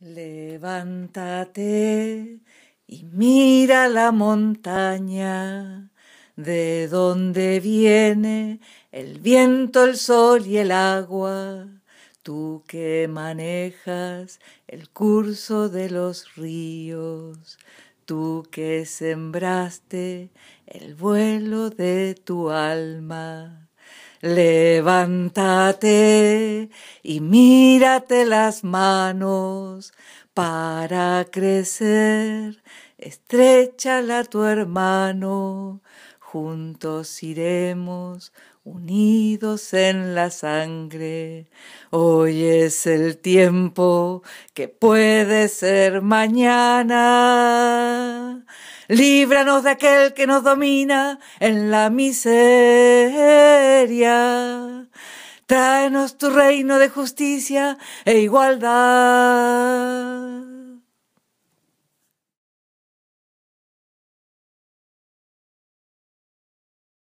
Levántate y mira la montaña, de donde viene el viento, el sol y el agua, tú que manejas el curso de los ríos, tú que sembraste el vuelo de tu alma. Levántate y mírate las manos para crecer. Estrecha a tu hermano, juntos iremos, unidos en la sangre. Hoy es el tiempo que puede ser mañana líbranos de aquel que nos domina en la miseria. Tráenos tu reino de justicia e igualdad.